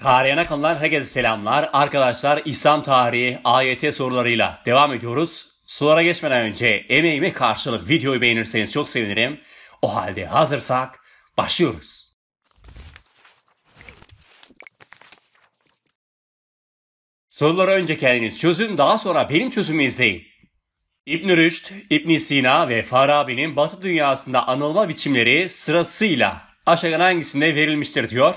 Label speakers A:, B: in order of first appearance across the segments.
A: Tarihine konular herkese selamlar. Arkadaşlar İslam tarihi AYT sorularıyla devam ediyoruz. Sorulara geçmeden önce emeğime karşılık videoyu beğenirseniz çok sevinirim. O halde hazırsak başlıyoruz. Soruları önce kendiniz çözün daha sonra benim çözümü izleyin. İbn Rüşd, İbn Sina ve Farabi'nin Batı dünyasında anılma biçimleri sırasıyla aşağıdan hangisinde verilmiştir diyor.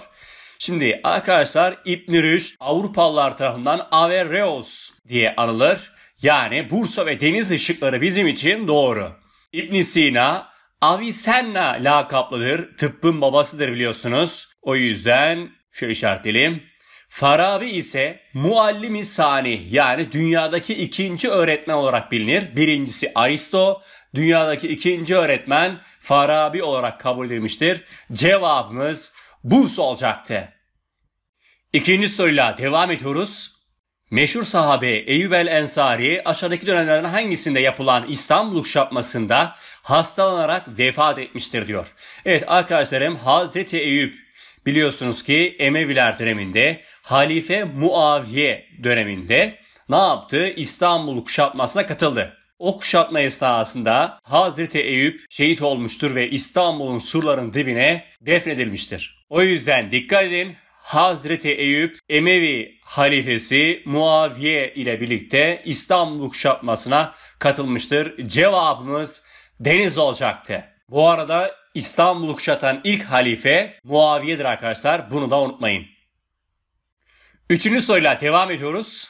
A: Şimdi arkadaşlar İbn Rüşd Avrupalılar tarafından Averroes diye anılır. Yani Bursa ve deniz ışıkları bizim için doğru. İbn Sina Avicenna lakaplıdır. Tıbbın babasıdır biliyorsunuz. O yüzden şöyle işaretleyelim. Farabi ise muallim-i sani yani dünyadaki ikinci öğretmen olarak bilinir. Birincisi Aristo, dünyadaki ikinci öğretmen Farabi olarak kabul edilmiştir. Cevabımız Burs olacaktı. İkinci soruyla devam ediyoruz. Meşhur sahabe Eyüp el Ensari aşağıdaki dönemlerden hangisinde yapılan İstanbul kuşatmasında hastalanarak vefat etmiştir diyor. Evet arkadaşlarım Hazreti Eyüp biliyorsunuz ki Emeviler döneminde Halife Muaviye döneminde ne yaptı? İstanbul kuşatmasına katıldı. O kuşatma esnasında Hazreti Eyüp şehit olmuştur ve İstanbul'un surların dibine defnedilmiştir. O yüzden dikkat edin Hazreti Eyüp Emevi halifesi Muaviye ile birlikte İstanbul kuşatmasına katılmıştır. Cevabımız deniz olacaktı. Bu arada İstanbul'u kuşatan ilk halife Muaviye'dir arkadaşlar. Bunu da unutmayın. Üçüncü soruyla devam ediyoruz.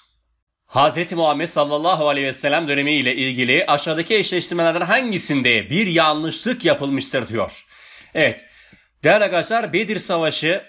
A: Hz. Muhammed sallallahu aleyhi ve sellem dönemi ile ilgili aşağıdaki eşleştirmelerden hangisinde bir yanlışlık yapılmıştır diyor. Evet Değerli arkadaşlar Bedir Savaşı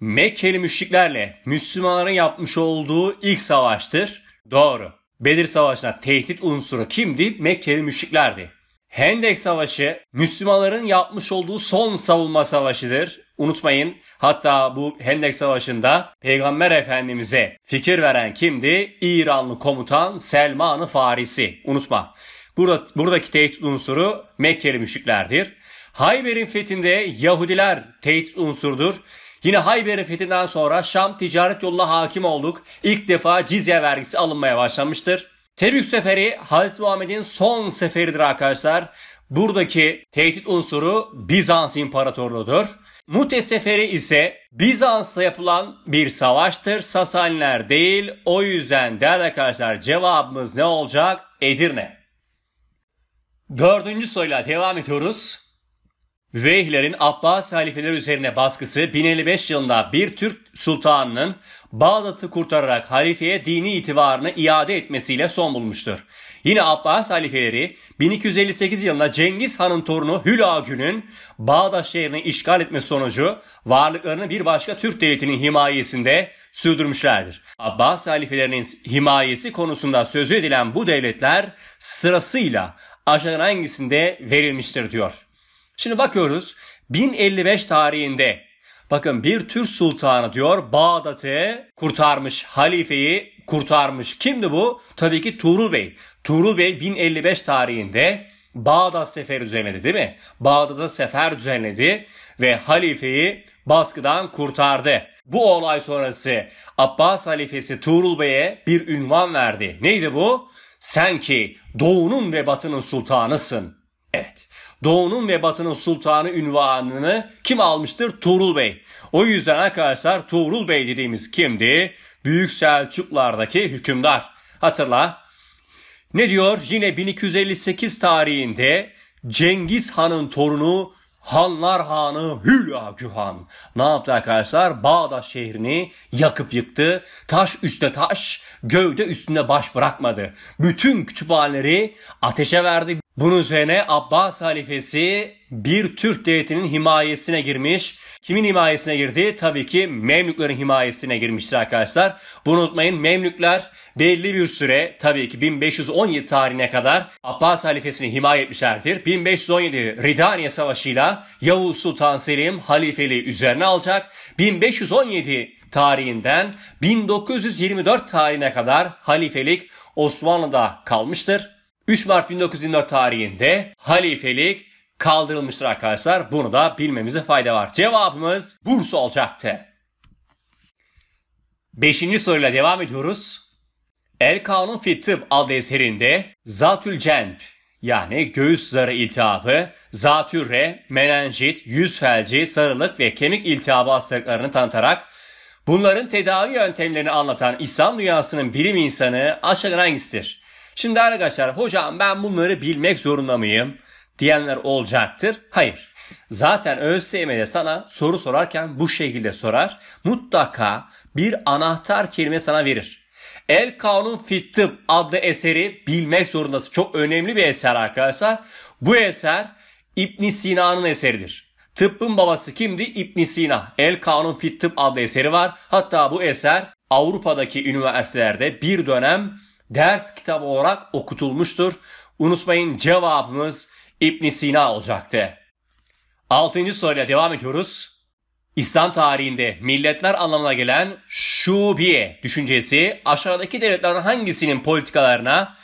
A: Mekkeli müşriklerle Müslümanların yapmış olduğu ilk savaştır. Doğru. Bedir Savaşı'na tehdit unsuru kimdi? Mekkeli müşriklerdi. Hendek Savaşı Müslümanların yapmış olduğu son savunma savaşıdır. Unutmayın hatta bu Hendek Savaşı'nda Peygamber Efendimiz'e fikir veren kimdi? İranlı komutan Selman-ı Farisi. Unutma. Burada, buradaki tehdit unsuru Mekkeli müşriklerdir. Hayber'in fethinde Yahudiler tehdit unsurdur. Yine Hayber'in fethinden sonra Şam ticaret yoluna hakim olduk. İlk defa cizye vergisi alınmaya başlanmıştır. Tebük seferi Hazreti Muhammed'in son seferidir arkadaşlar. Buradaki tehdit unsuru Bizans İmparatorluğu'dur. Mute seferi ise Bizans'ta yapılan bir savaştır. Sasaniler değil. O yüzden değerli arkadaşlar cevabımız ne olacak? Edirne. Dördüncü soruyla devam ediyoruz. Vehlerin Abbas Halifeler üzerine baskısı 1055 yılında bir Türk sultanının Bağdat'ı kurtararak halifeye dini itibarını iade etmesiyle son bulmuştur. Yine Abbas halifeleri 1258 yılında Cengiz Han'ın torunu Hülagü'nün Bağdat şehrini işgal etme sonucu varlıklarını bir başka Türk devletinin himayesinde sürdürmüşlerdir. Abbas halifelerinin himayesi konusunda sözü edilen bu devletler sırasıyla aşağıdan hangisinde verilmiştir diyor. Şimdi bakıyoruz 1055 tarihinde bakın bir Türk sultanı diyor Bağdat'ı kurtarmış, halifeyi kurtarmış. Kimdi bu? Tabii ki Tuğrul Bey. Tuğrul Bey 1055 tarihinde Bağdat seferi düzenledi değil mi? Bağdat'a sefer düzenledi ve halifeyi baskıdan kurtardı. Bu olay sonrası Abbas halifesi Tuğrul Bey'e bir ünvan verdi. Neydi bu? Sen ki doğunun ve batının sultanısın. Evet. Doğu'nun ve Batı'nın sultanı ünvanını kim almıştır? Tuğrul Bey. O yüzden arkadaşlar Tuğrul Bey dediğimiz kimdi? Büyük Selçuklardaki hükümdar. Hatırla. Ne diyor? Yine 1258 tarihinde Cengiz Han'ın torunu Hanlar Hanı Hülya Gühan ne yaptı arkadaşlar? Bağdat şehrini yakıp yıktı. Taş üstüne taş, gövde üstüne baş bırakmadı. Bütün kütüphaneleri ateşe verdi. Bunun üzerine Abbas halifesi bir Türk devletinin himayesine girmiş. Kimin himayesine girdi? Tabii ki Memlüklerin himayesine girmiştir arkadaşlar. Bunu unutmayın Memlükler belli bir süre tabii ki 1517 tarihine kadar Abbas halifesini himaye etmişlerdir. 1517 Ridaniye Savaşı'yla Yavuz Sultan Selim halifeliği üzerine alacak. 1517 tarihinden 1924 tarihine kadar halifelik Osmanlı'da kalmıştır. 3 Mart 1924 tarihinde halifelik kaldırılmıştır arkadaşlar. Bunu da bilmemize fayda var. Cevabımız Bursa olacaktı. Beşinci soruyla devam ediyoruz. El Kanun fi Tıp adlı eserinde Zatül Cenb yani göğüs zarı iltihabı, zatürre, menenjit, yüz felci, sarılık ve kemik iltihabı hastalıklarını tanıtarak bunların tedavi yöntemlerini anlatan İslam dünyasının bilim insanı aşağıdan hangisidir? Şimdi arkadaşlar hocam ben bunları bilmek zorunda mıyım diyenler olacaktır. Hayır. Zaten ÖSYM'de sana soru sorarken bu şekilde sorar. Mutlaka bir anahtar kelime sana verir. El Kanun Fit adlı eseri bilmek zorundasın. Çok önemli bir eser arkadaşlar. Bu eser İbn Sina'nın eseridir. Tıbbın babası kimdi? İbn Sina. El Kanun Fit adlı eseri var. Hatta bu eser Avrupa'daki üniversitelerde bir dönem ders kitabı olarak okutulmuştur. Unutmayın cevabımız İbn Sina olacaktı. Altıncı soruyla devam ediyoruz. İslam tarihinde milletler anlamına gelen şubiye düşüncesi aşağıdaki devletlerin hangisinin politikalarına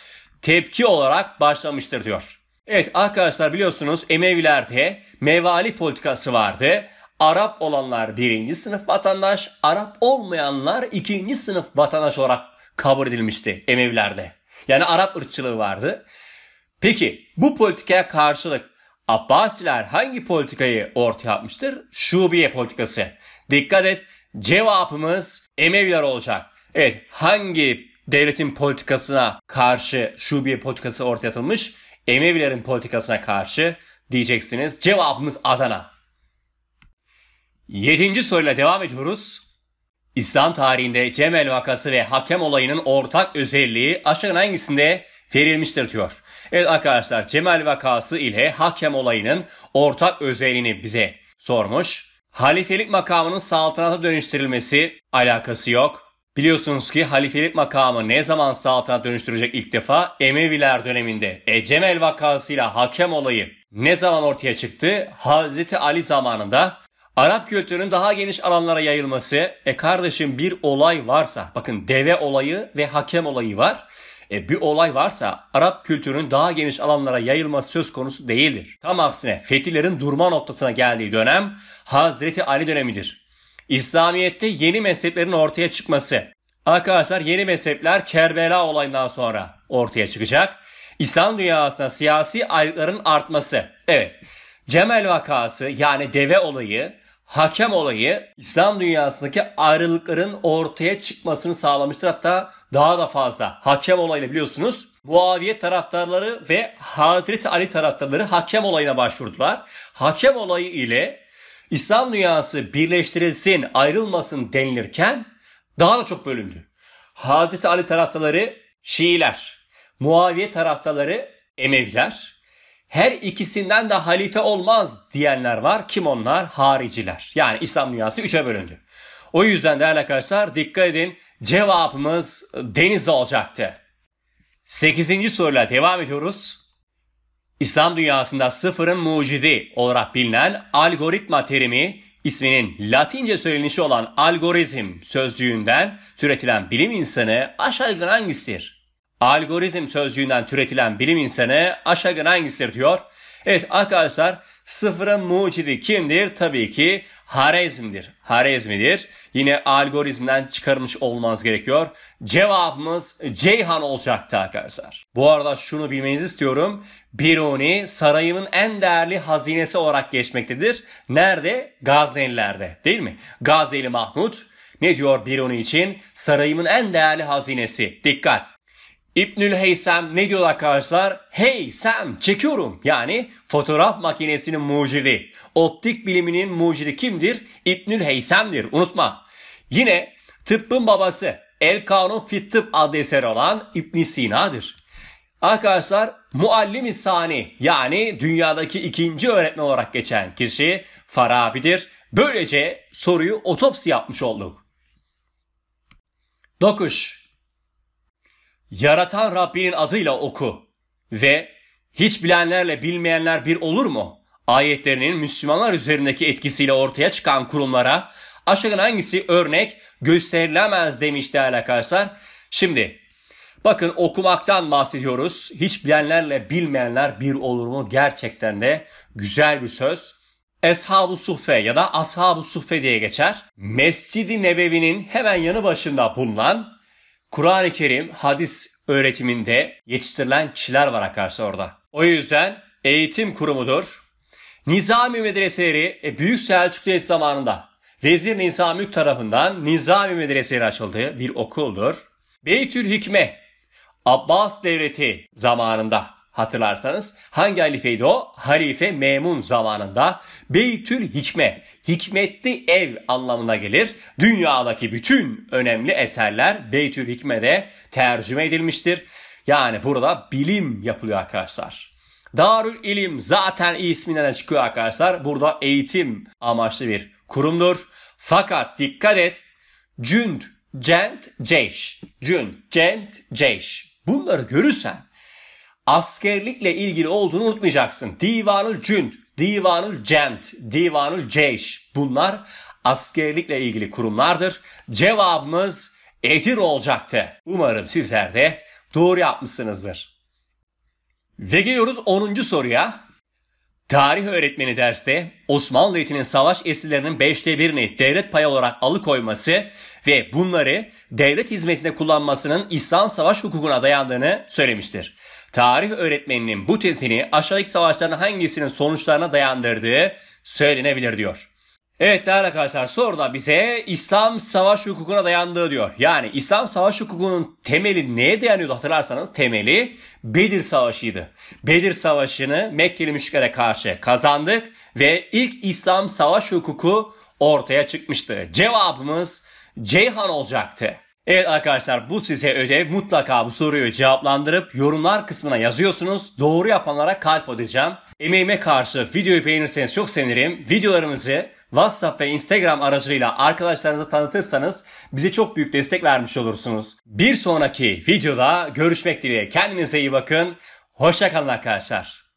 A: tepki olarak başlamıştır diyor. Evet arkadaşlar biliyorsunuz Emevilerde mevali politikası vardı. Arap olanlar birinci sınıf vatandaş, Arap olmayanlar ikinci sınıf vatandaş olarak kabul edilmişti Emevlerde. Yani Arap ırkçılığı vardı. Peki bu politikaya karşılık Abbasiler hangi politikayı ortaya atmıştır? Şubiye politikası. Dikkat et cevabımız Emeviler olacak. Evet hangi devletin politikasına karşı şubiye politikası ortaya atılmış? Emevilerin politikasına karşı diyeceksiniz. Cevabımız Adana. Yedinci soruyla devam ediyoruz. İslam tarihinde Cemel vakası ve hakem olayının ortak özelliği aşağıdan hangisinde verilmiştir diyor. Evet arkadaşlar Cemel vakası ile hakem olayının ortak özelliğini bize sormuş. Halifelik makamının saltanata dönüştürülmesi alakası yok. Biliyorsunuz ki halifelik makamı ne zaman saltana dönüştürecek ilk defa? Emeviler döneminde. E Cemel vakasıyla hakem olayı ne zaman ortaya çıktı? Hazreti Ali zamanında Arap kültürünün daha geniş alanlara yayılması. E kardeşim bir olay varsa bakın deve olayı ve hakem olayı var. E bir olay varsa Arap kültürünün daha geniş alanlara yayılması söz konusu değildir. Tam aksine fetihlerin durma noktasına geldiği dönem Hazreti Ali dönemidir. İslamiyet'te yeni mezheplerin ortaya çıkması. Arkadaşlar yeni mezhepler Kerbela olayından sonra ortaya çıkacak. İslam dünyasında siyasi ayrıkların artması. Evet. Cemel vakası yani deve olayı hakem olayı İslam dünyasındaki ayrılıkların ortaya çıkmasını sağlamıştır. Hatta daha da fazla. Hakem olayıyla biliyorsunuz Muaviye taraftarları ve Hazreti Ali taraftarları hakem olayına başvurdular. Hakem olayı ile İslam dünyası birleştirilsin, ayrılmasın denilirken daha da çok bölündü. Hazreti Ali taraftarları Şiiler, Muaviye taraftarları Emeviler, her ikisinden de halife olmaz diyenler var. Kim onlar? Hariciler. Yani İslam dünyası üçe bölündü. O yüzden değerli arkadaşlar dikkat edin cevabımız deniz olacaktı. Sekizinci soruyla devam ediyoruz. İslam dünyasında sıfırın mucidi olarak bilinen algoritma terimi isminin latince söylenişi olan algorizm sözcüğünden türetilen bilim insanı aşağı yukarı hangisidir? Algoritm sözcüğünden türetilen bilim insanı aşağıdan hangisidir diyor. Evet arkadaşlar sıfırın mucidi kimdir? Tabii ki Harezm'dir. Harezmidir. Yine algorizmden çıkarmış olmanız gerekiyor. Cevabımız Ceyhan olacaktı arkadaşlar. Bu arada şunu bilmenizi istiyorum. Biruni sarayımın en değerli hazinesi olarak geçmektedir. Nerede? Gaznelilerde değil mi? Gazneli Mahmut ne diyor Biruni için? Sarayımın en değerli hazinesi. Dikkat! İbnül Heysem ne diyor arkadaşlar? Hey, Heysem çekiyorum. Yani fotoğraf makinesinin mucidi. Optik biliminin mucidi kimdir? İbnül Heysem'dir. Unutma. Yine tıbbın babası El Kanun Fit Tıp adlı eseri olan İbn Sina'dır. Arkadaşlar muallim Sani yani dünyadaki ikinci öğretmen olarak geçen kişi Farabi'dir. Böylece soruyu otopsi yapmış olduk. 9. Yaratan Rabbinin adıyla oku ve hiç bilenlerle bilmeyenler bir olur mu? Ayetlerinin Müslümanlar üzerindeki etkisiyle ortaya çıkan kurumlara aşağıdan hangisi örnek gösterilemez demişti arkadaşlar. Şimdi bakın okumaktan bahsediyoruz. Hiç bilenlerle bilmeyenler bir olur mu? Gerçekten de güzel bir söz. Eshab-ı Suffe ya da Ashab-ı Suffe diye geçer. Mescid-i Nebevi'nin hemen yanı başında bulunan Kur'an-ı Kerim, hadis öğretiminde yetiştirilen kişiler var akarsa orada. O yüzden eğitim kurumudur. Nizami medreseleri e, Büyük Selçuklu zamanında Vezir Nizamülk tarafından Nizami medreseleri açıldığı bir okuldur. Beytül Hikme Abbas Devleti zamanında Hatırlarsanız hangi halifeydi o? Halife Memun zamanında Beytül Hikme, hikmetli ev anlamına gelir. Dünyadaki bütün önemli eserler Beytül Hikme'de tercüme edilmiştir. Yani burada bilim yapılıyor arkadaşlar. Darül İlim zaten isminden çıkıyor arkadaşlar. Burada eğitim amaçlı bir kurumdur. Fakat dikkat et. Cünd, cent, ceş. Cünd, cent, ceş. Bunları görürsen askerlikle ilgili olduğunu unutmayacaksın. Divanul Cünd, Divanul Cent, Divanul Ceyş bunlar askerlikle ilgili kurumlardır. Cevabımız Edir olacaktı. Umarım sizler de doğru yapmışsınızdır. Ve geliyoruz 10. soruya. Tarih öğretmeni derse Osmanlı Devleti'nin savaş esirlerinin 5'te 1'ini devlet payı olarak alıkoyması ve bunları devlet hizmetinde kullanmasının İslam savaş hukukuna dayandığını söylemiştir. Tarih öğretmeninin bu tezini aşağıdaki savaşların hangisinin sonuçlarına dayandırdığı söylenebilir diyor. Evet değerli arkadaşlar soruda bize İslam savaş hukukuna dayandığı diyor. Yani İslam savaş hukukunun temeli neye dayanıyordu hatırlarsanız temeli Bedir Savaşı'ydı. Bedir Savaşı'nı Mekkeli müşriklere karşı kazandık ve ilk İslam savaş hukuku ortaya çıkmıştı. Cevabımız Ceyhan olacaktı. Evet arkadaşlar bu size ödev mutlaka bu soruyu cevaplandırıp yorumlar kısmına yazıyorsunuz. Doğru yapanlara kalp atacağım. Emeğime karşı videoyu beğenirseniz çok sevinirim. Videolarımızı WhatsApp ve Instagram aracılığıyla arkadaşlarınıza tanıtırsanız bize çok büyük destek vermiş olursunuz. Bir sonraki videoda görüşmek dileğiyle. Kendinize iyi bakın. Hoşçakalın arkadaşlar.